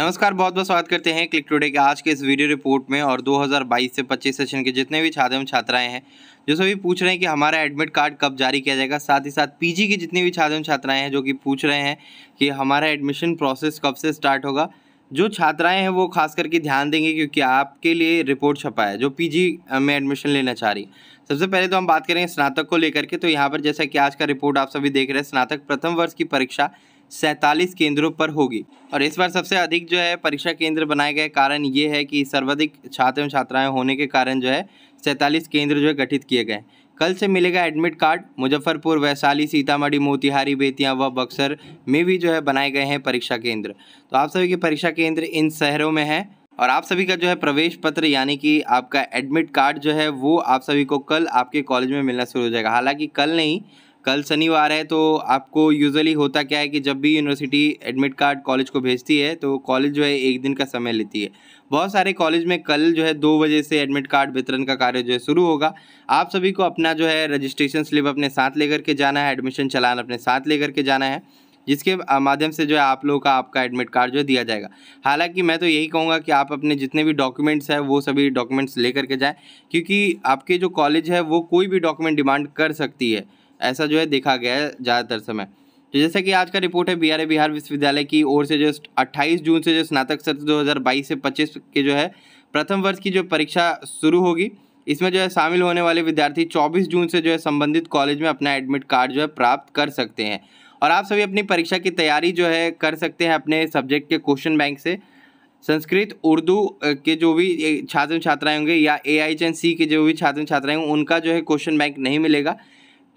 नमस्कार बहुत बहुत स्वागत करते हैं क्लिक टुडे के आज के इस वीडियो रिपोर्ट में और 2022 से 25 सेशन के जितने भी छात्र एवं छात्राएं हैं जो सभी पूछ रहे हैं कि हमारा एडमिट कार्ड कब जारी किया जाएगा साथ ही साथ पीजी की जितनी भी छात्र एवं छात्राएं हैं जो कि पूछ रहे हैं कि हमारा एडमिशन प्रोसेस कब से स्टार्ट होगा जो छात्राएँ हैं वो खास करके ध्यान देंगे क्योंकि आपके लिए रिपोर्ट छपा है जो पी में एडमिशन लेना चाह रही सबसे पहले तो हम बात करेंगे स्नातक को लेकर के तो यहाँ पर जैसा कि आज का रिपोर्ट आप सभी देख रहे हैं स्नातक प्रथम वर्ष की परीक्षा सैंतालीस केंद्रों पर होगी और इस बार सबसे अधिक जो है परीक्षा केंद्र बनाए गए कारण ये है कि सर्वाधिक छात्र एवं छात्राएँ होने के कारण जो है सैंतालीस केंद्र जो है गठित किए गए कल से मिलेगा एडमिट कार्ड मुजफ्फरपुर वैशाली सीतामढ़ी मोतिहारी बेतिया व बक्सर में भी जो है बनाए गए हैं परीक्षा केंद्र तो आप सभी के परीक्षा केंद्र इन शहरों में है और आप सभी का जो है प्रवेश पत्र यानी कि आपका एडमिट कार्ड जो है वो आप सभी को कल आपके कॉलेज में मिलना शुरू हो जाएगा हालांकि कल नहीं कल शनिवार है तो आपको यूजुअली होता क्या है कि जब भी यूनिवर्सिटी एडमिट कार्ड कॉलेज को भेजती है तो कॉलेज जो है एक दिन का समय लेती है बहुत सारे कॉलेज में कल जो है दो बजे से एडमिट कार्ड वितरण का कार्य जो है शुरू होगा आप सभी को अपना जो है रजिस्ट्रेशन स्लिप अपने साथ लेकर के जाना है एडमिशन चलान अपने साथ लेकर के जाना है जिसके माध्यम से जो है आप लोगों का आपका एडमिट कार्ड जो है दिया जाएगा हालांकि मैं तो यही कहूँगा कि आप अपने जितने भी डॉक्यूमेंट्स हैं वो सभी डॉक्यूमेंट्स लेकर के जाएँ क्योंकि आपके जो कॉलेज है वो कोई भी डॉक्यूमेंट डिमांड कर सकती है ऐसा जो है देखा गया है ज़्यादातर समय तो जैसा कि आज का रिपोर्ट है बिहार बिहार विश्वविद्यालय की ओर से जो 28 जून से जो स्नातक सत्र 2022 से 25 के जो है प्रथम वर्ष की जो परीक्षा शुरू होगी इसमें जो है शामिल होने वाले विद्यार्थी 24 जून से जो है संबंधित कॉलेज में अपना एडमिट कार्ड जो है प्राप्त कर सकते हैं और आप सभी अपनी परीक्षा की तैयारी जो है कर सकते हैं अपने सब्जेक्ट के क्वेश्चन बैंक से संस्कृत उर्दू के जो भी छात्र छात्राएँ होंगे या ए आई एन सी के जो भी छात्र छात्राएँ होंगे उनका जो है क्वेश्चन बैंक नहीं मिलेगा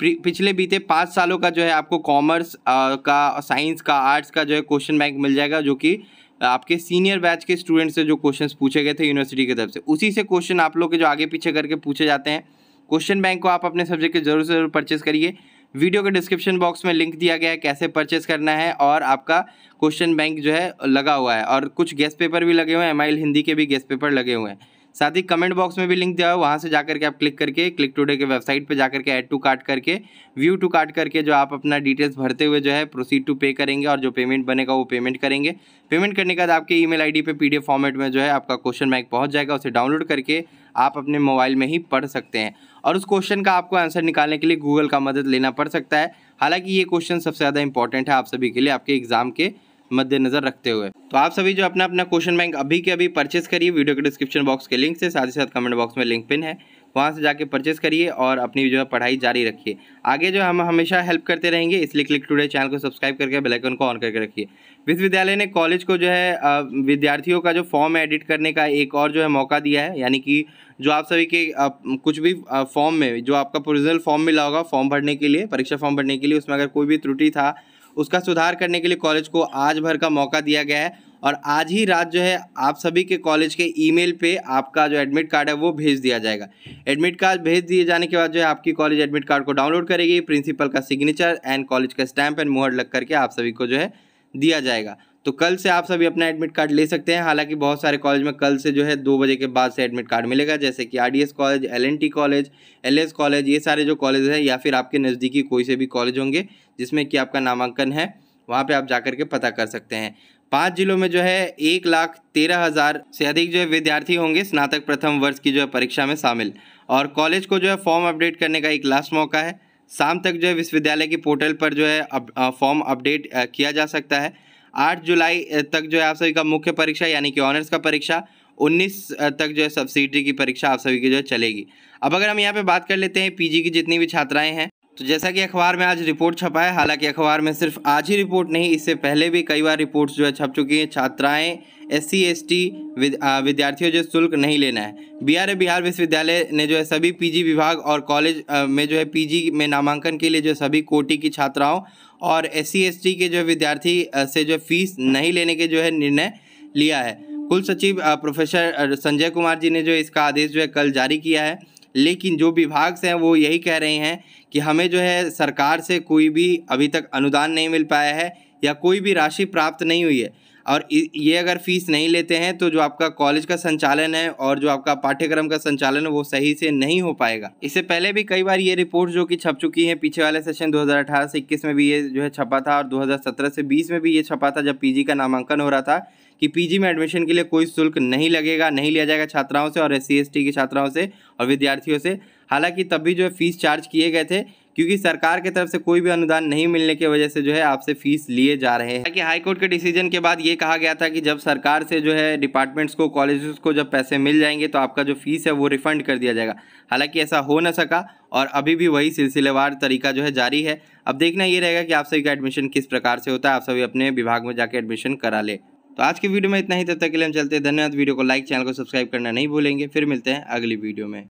पिछले बीते पाँच सालों का जो है आपको कॉमर्स का साइंस का आर्ट्स का जो है क्वेश्चन बैंक मिल जाएगा जो कि आपके सीनियर बैच के स्टूडेंट से जो क्वेश्चन पूछे गए थे यूनिवर्सिटी की तरफ से उसी से क्वेश्चन आप लोग के जो आगे पीछे करके पूछे जाते हैं क्वेश्चन बैंक को आप अपने सब्जेक्ट के जरूर से जरूर परचेस करिए वीडियो के डिस्क्रिप्शन बॉक्स में लिंक दिया गया है कैसे परचेस करना है और आपका क्वेश्चन बैंक जो है लगा हुआ है और कुछ गेस्ट पेपर भी लगे हुए हैं एम हिंदी के भी गेस्ट पेपर लगे हुए हैं साथ ही कमेंट बॉक्स में भी लिंक दिया है वहाँ से जाकर के आप क्लिक करके क्लिक टूडे के वेबसाइट पर जाकर के ऐड टू कार्ट करके व्यू टू कार्ट करके जो आप अपना डिटेल्स भरते हुए जो है प्रोसीड टू पे करेंगे और जो पेमेंट बनेगा वो पेमेंट करेंगे पेमेंट करने के बाद आपके ईमेल आईडी पे पीडीएफ फॉर्मेट में जो है आपका क्वेश्चन बैंक पहुँच जाएगा उसे डाउनलोड करके आप अपने मोबाइल में ही पढ़ सकते हैं और उस क्वेश्चन का आपको आंसर निकालने के लिए गूगल का मदद लेना पड़ सकता है हालांकि ये क्वेश्चन सबसे ज़्यादा इंपॉर्टेंट है आप सभी के लिए आपके एग्ज़ाम के मद्देनजर रखते हुए तो आप सभी जो अपना अपना क्वेश्चन बैंक अभी के अभी परचेस करिए वीडियो के डिस्क्रिप्शन बॉक्स के लिंक से साथ ही साथ कमेंट बॉक्स में लिंक पिन है वहाँ से जाके परचेस करिए और अपनी जो है पढ़ाई जारी रखिए आगे जो हम हमेशा हेल्प करते रहेंगे इसलिए क्लिक टुडे चैनल को सब्सक्राइब करके बेल आइकन को ऑन करके रखिए विश्वविद्यालय ने कॉलेज को जो है विद्यार्थियों का जो फॉर्म एडिट करने का एक और जो है मौका दिया है यानी कि जो आप सभी के कुछ भी फॉर्म में जो आपका प्रोविजनल फॉर्म मिला होगा फॉर्म भरने के लिए परीक्षा फॉर्म भरने के लिए उसमें अगर कोई भी त्रुटि था उसका सुधार करने के लिए कॉलेज को आज भर का मौका दिया गया है और आज ही रात जो है आप सभी के कॉलेज के ईमेल पे आपका जो एडमिट कार्ड है वो भेज दिया जाएगा एडमिट कार्ड भेज दिए जाने के बाद जो है आपकी कॉलेज एडमिट कार्ड को डाउनलोड करेगी प्रिंसिपल का सिग्नेचर एंड कॉलेज का स्टैंप एंड मुहर लग करके आप सभी को जो है दिया जाएगा तो कल से आप सभी अपना एडमिट कार्ड ले सकते हैं हालांकि बहुत सारे कॉलेज में कल से जो है दो बजे के बाद से एडमिट कार्ड मिलेगा जैसे कि RDS college LNT college LS college ये सारे जो कॉलेज हैं या फिर आपके नज़दीकी कोई से भी कॉलेज होंगे जिसमें कि आपका नामांकन है वहाँ पर आप जा के पता कर सकते हैं पाँच जिलों में जो है एक लाख तेरह हज़ार से अधिक जो है विद्यार्थी होंगे स्नातक प्रथम वर्ष की जो है परीक्षा में शामिल और कॉलेज को जो है फॉर्म अपडेट करने का एक लास्ट मौका है शाम तक जो है विश्वविद्यालय की पोर्टल पर जो है फॉर्म अपडेट किया जा सकता है आठ जुलाई तक जो है आप सभी का मुख्य परीक्षा यानी कि ऑनर्स का परीक्षा उन्नीस तक जो है सब्सिडी की परीक्षा आप सभी की जो है चलेगी अब अगर हम यहाँ पे बात कर लेते हैं पीजी की जितनी भी छात्राएं हैं तो जैसा कि अखबार में आज रिपोर्ट छपा है हालांकि अखबार में सिर्फ आज ही रिपोर्ट नहीं इससे पहले भी कई बार रिपोर्ट्स जो है छप चुकी हैं छात्राएं एस सी एस टी विद्यार्थियों जो शुल्क नहीं लेना है बिहार बिहार विश्वविद्यालय ने जो है सभी पीजी विभाग और कॉलेज में जो है पीजी में नामांकन के लिए जो सभी कोटि की छात्राओं और एस सी एस टी के जो विद्यार्थी से जो फीस नहीं लेने के जो है निर्णय लिया है कुल सचिव प्रोफेसर संजय कुमार जी ने जो इसका आदेश जो है कल जारी किया है लेकिन जो विभाग से हैं वो यही कह रहे हैं कि हमें जो है सरकार से कोई भी अभी तक अनुदान नहीं मिल पाया है या कोई भी राशि प्राप्त नहीं हुई है और ये अगर फीस नहीं लेते हैं तो जो आपका कॉलेज का संचालन है और जो आपका पाठ्यक्रम का संचालन है वो सही से नहीं हो पाएगा इससे पहले भी कई बार ये रिपोर्ट जो कि छप चुकी है पीछे वाले सेशन 2018 से 21 में भी ये जो है छपा था और 2017 से 20 में भी ये छपा था जब पीजी का नामांकन हो रहा था कि पीजी में एडमिशन के लिए कोई शुल्क नहीं लगेगा नहीं लिया जाएगा छात्राओं से और एस सी की छात्राओं से और विद्यार्थियों से हालांकि तब भी जो है फ़ीस चार्ज किए गए थे क्योंकि सरकार की तरफ से कोई भी अनुदान नहीं मिलने की वजह से जो है आपसे फीस लिए जा रहे हैं हालांकि हाईकोर्ट के डिसीजन के बाद ये कहा गया था कि जब सरकार से जो है डिपार्टमेंट्स को कॉलेज को जब पैसे मिल जाएंगे तो आपका जो फीस है वो रिफंड कर दिया जाएगा हालांकि ऐसा हो ना सका और अभी भी वही सिलसिलेवार तरीका जो है जारी है अब देखना ये रहेगा कि आप सभी का एडमिशन किस प्रकार से होता है आप सभी अपने विभाग में जाकर एडमिशन करा ले तो आज के वीडियो में इतना ही तब तक के लिए हम चलते हैं धन्यवाद वीडियो को लाइक चैनल को सब्सक्राइब करना नहीं भूलेंगे फिर मिलते हैं अगली वीडियो में